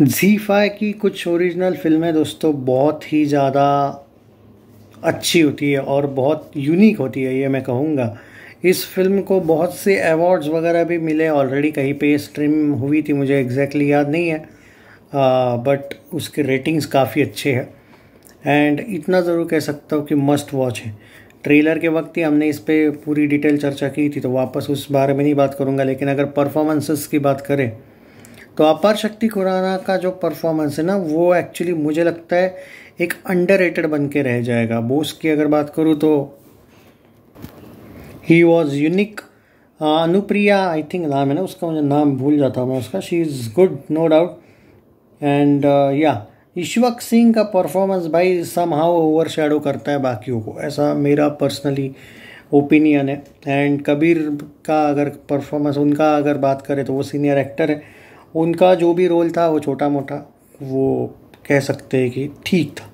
जी की कुछ ओरिजिनल फिल्में दोस्तों बहुत ही ज़्यादा अच्छी होती है और बहुत यूनिक होती है ये मैं कहूँगा इस फिल्म को बहुत से अवार्ड्स वगैरह भी मिले ऑलरेडी कहीं पे स्ट्रीम हुई थी मुझे एग्जैक्टली याद नहीं है आ, बट उसके रेटिंग्स काफ़ी अच्छे हैं एंड इतना ज़रूर कह सकता हूँ कि मस्ट वॉच है ट्रेलर के वक्त ही हमने इस पर पूरी डिटेल चर्चा की थी तो वापस उस बारे में नहीं बात करूँगा लेकिन अगर परफॉर्मेंसेस की बात करें तो अपार शक्ति खुराना का जो परफॉर्मेंस है ना वो एक्चुअली मुझे लगता है एक अंडर बन के रह जाएगा बोस की अगर बात करूँ तो he was unique Anupriya I think नाम है ना उसका मुझे नाम भूल जाता हूँ मैं उसका she is good no doubt and या ईश्वक सिंह का परफॉर्मेंस भाई सम हाउ ओवर शेडो करता है बाकियों को ऐसा मेरा पर्सनली ओपिनियन है एंड कबीर का अगर परफॉर्मेंस उनका अगर बात करें तो वो सीनियर एक्टर है उनका जो भी रोल था वो छोटा मोटा वो कह सकते हैं कि ठीक था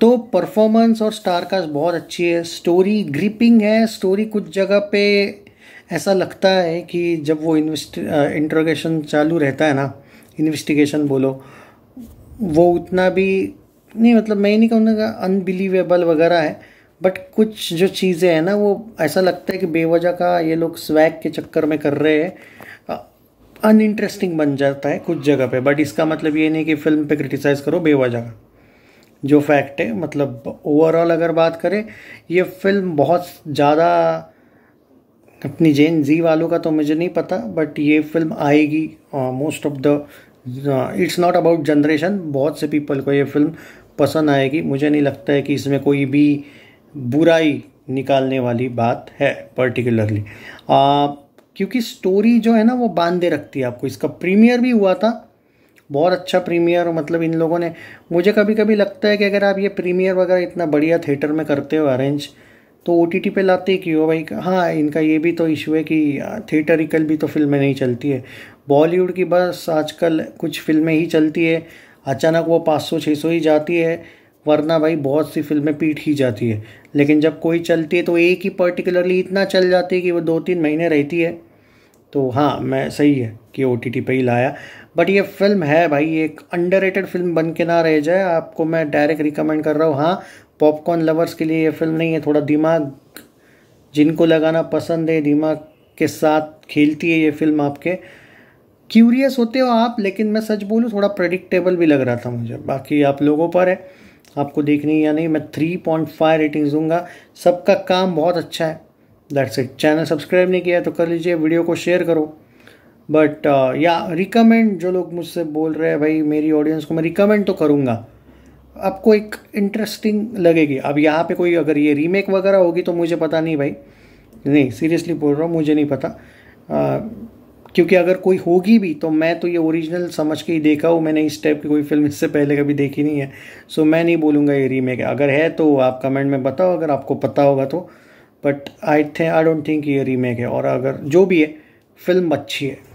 तो परफॉर्मेंस और स्टार कास्ट बहुत अच्छी है स्टोरी ग्रिपिंग है स्टोरी कुछ जगह पे ऐसा लगता है कि जब वो इन्वेस्ट इंट्रोगेशन चालू रहता है ना इन्वेस्टिगेशन बोलो वो उतना भी नहीं मतलब मैं नहीं कहूँगा अनबिलीवेबल वगैरह है बट कुछ जो चीज़ें हैं ना वो ऐसा लगता है कि बेवजह का ये लोग स्वैग के चक्कर में कर रहे हैं अनइंटरेस्टिंग बन जाता है कुछ जगह पे बट इसका मतलब ये नहीं कि फिल्म पे क्रिटिसाइज़ करो बेवजह जो फैक्ट है मतलब ओवरऑल अगर बात करें ये फिल्म बहुत ज़्यादा अपनी जेन जी वालों का तो मुझे नहीं पता बट ये फिल्म आएगी most of the it's not about generation बहुत से पीपल को ये फिल्म पसंद आएगी मुझे नहीं लगता है कि इसमें कोई भी बुराई निकालने वाली बात है पर्टिकुलरली क्योंकि स्टोरी जो है ना वो बांधे रखती है आपको इसका प्रीमियर भी हुआ था बहुत अच्छा प्रीमियर मतलब इन लोगों ने मुझे कभी कभी लगता है कि अगर आप ये प्रीमियर वगैरह इतना बढ़िया थिएटर में करते हो अरेंज तो ओ टी पे लाते क्यों भाई हाँ इनका ये भी तो इशू है कि थिएटरिकल भी तो फिल्में नहीं चलती है बॉलीवुड की बस आजकल कुछ फिल्में ही चलती है अचानक वो पाँच सौ छः सौ ही जाती है वरना भाई बहुत सी फिल्में पीट ही जाती है लेकिन जब कोई चलती है तो एक ही पर्टिकुलरली इतना चल जाती है कि वो दो तीन महीने रहती है तो हाँ मैं सही है कि ओ टी पे ही लाया बट ये फिल्म है भाई एक अंडर फिल्म बन के ना रह जाए आपको मैं डायरेक्ट रिकमेंड कर रहा हूँ हाँ पॉपकॉर्न लवर्स के लिए ये फिल्म नहीं है थोड़ा दिमाग जिनको लगाना पसंद है दिमाग के साथ खेलती है ये फिल्म आपके क्यूरियस होते हो आप लेकिन मैं सच बोलूँ थोड़ा प्रडिक्टेबल भी लग रहा था मुझे बाकी आप लोगों पर है आपको देखनी है या नहीं मैं थ्री पॉइंट फाइव रेटिंग्स दूंगा सबका काम बहुत अच्छा है दैट्स इट चैनल सब्सक्राइब नहीं किया तो कर लीजिए वीडियो को शेयर करो बट uh, या रिकमेंड जो लोग मुझसे बोल रहे हैं भाई मेरी ऑडियंस को मैं रिकमेंड तो करूँगा आपको एक इंटरेस्टिंग लगेगी अब यहाँ पे कोई अगर ये रीमेक वगैरह होगी तो मुझे पता नहीं भाई नहीं सीरियसली बोल रहा हूँ मुझे नहीं पता uh, क्योंकि अगर कोई होगी भी तो मैं तो ये ओरिजिनल समझ के ही देखा हूँ मैंने इस टाइप की कोई फिल्म इससे पहले कभी देखी नहीं है सो मैं नहीं बोलूँगा ये रीमेक अगर है तो आप कमेंट में बताओ अगर आपको पता होगा तो बट आई थे आई डोंट थिंक ये रीमेक है और अगर जो भी है फिल्म अच्छी है